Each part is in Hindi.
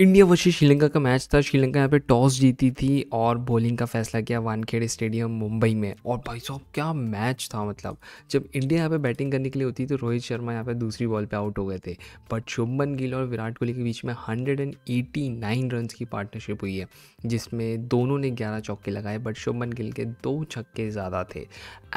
इंडिया वर्सेस श्रीलंका का मैच था श्रीलंका यहाँ पे टॉस जीती थी और बॉलिंग का फैसला किया वानखेड़े स्टेडियम मुंबई में और भाई साहब क्या मैच था मतलब जब इंडिया यहाँ पे बैटिंग करने के लिए होती तो रोहित शर्मा यहाँ पे दूसरी बॉल पे आउट हो गए थे बट शुभमन गिल और विराट कोहली के बीच में नाइन रन की पार्टनरशिप हुई है जिसमें दोनों ने ग्यारह चौके लगाए बट शुभमन गिल के दो छक्के ज़्यादा थे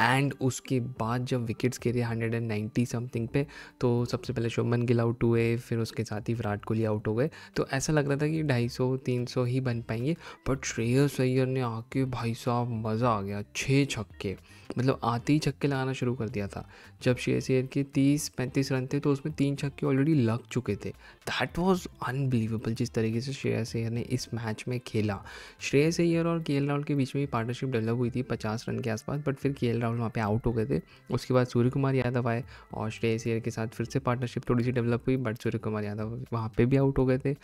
एंड उसके बाद जब विकेट्स गिरे हंड्रेड समथिंग पे तो सबसे पहले शुभमन गिल आउट हुए फिर उसके साथ ही विराट कोहली आउट हो गए तो ऐसा ऐसा लग रहा था कि ढाई सौ तीन सौ ही बन पाएंगे पर श्रेयस अय्यर ने आके भाई साहब मज़ा आ गया छः छक्के मतलब आते ही छक्के लगाना शुरू कर दिया था जब श्रेयस अय्यर के तीस पैंतीस रन थे तो उसमें तीन छक्के ऑलरेडी लग चुके थे दैट वॉज अनबिलीवेबल जिस तरीके से श्रेयस अय्यर ने इस मैच में खेला श्रेयस अय्यर और के राहुल के बीच में पार्टनरशिप डेवलप हुई थी पचास रन के आसपास बट फिर के राहुल वहाँ पर आउट हो गए थे उसके बाद सूर्य कुमार यादव आए और श्रेयस अय्यर के साथ फिर से पार्टनरशिप थोड़ी सी डेवलप हुई बट सूर्य कुमार यादव वहाँ पर भी आउट हो गए थे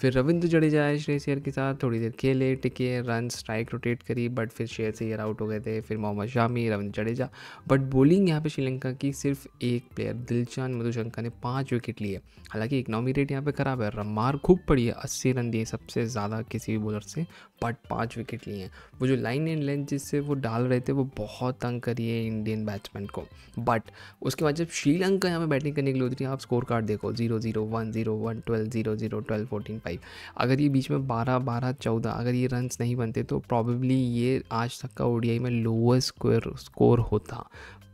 फिर रविंद्र जडेजा आए श्रेयस अय्यर के साथ थोड़ी देर खेले टिके रन स्ट्राइक रोटेट करी बट फिर से अय्यर आउट हो गए थे फिर मोहम्मद शामी रविंद्र जडेजा बट बॉलिंग यहाँ पे श्रीलंका की सिर्फ एक प्लेयर दिलचान मधुशंका ने पाँच विकेट लिए हालांकि इकनॉमी रेट यहाँ पे खराब है मार खूब पड़ी है अस्सी रन दिए सबसे ज़्यादा किसी भी बॉलर से बट पाँच विकेट लिए हैं वो जो लाइन एंड लेंथ जिससे वो डाल रहे थे वो बहुत तंग करी है इंडियन बैट्समैन को बट उसके बाद जब श्रीलंका यहाँ पे बैटिंग करने के लिए उतरी आप स्कोर कार्ड देखो zero zero one zero one twelve zero zero twelve fourteen five अगर ये बीच में बारह बारह चौदह अगर ये रन नहीं बनते तो प्रॉबेबली ये आज तक का ओडीआई में लोवेस्ट स्कोर स्कोर होता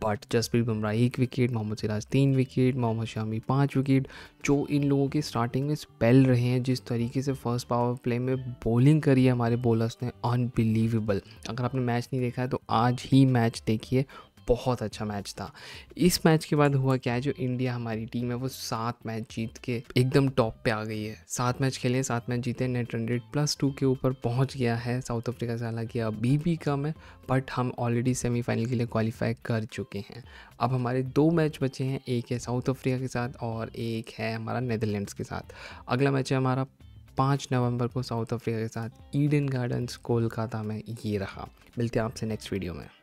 बट जसप्रीत बुमराह एक विकेट मोहम्मद सिराज तीन विकेट मोहम्मद शामी पाँच विकेट जो इन लोगों के स्टार्टिंग में स्पेल रहे हैं जिस तरीके से फर्स्ट पावर प्ले में बॉलिंग करी है हमारे बॉलर्स ने अनबिलीवेबल अगर आपने मैच नहीं देखा है तो आज ही मैच देखिए बहुत अच्छा मैच था इस मैच के बाद हुआ क्या है जो इंडिया हमारी टीम है वो सात मैच जीत के एकदम टॉप पे आ गई है सात मैच खेले सात मैच जीते नेट हंड्रेड प्लस टू के ऊपर पहुंच गया है साउथ अफ्रीका से हालांकि अभी भी कम है बट हम ऑलरेडी सेमीफाइनल के लिए क्वालिफाई कर चुके हैं अब हमारे दो मैच बचे हैं एक है साउथ अफ्रीका के साथ और एक है हमारा नेदरलैंड्स के साथ अगला मैच है हमारा पाँच नवंबर को साउथ अफ्रीका के साथ ईडन गार्डन्स कोलकाता में ये रहा मिलते हैं आपसे नेक्स्ट वीडियो में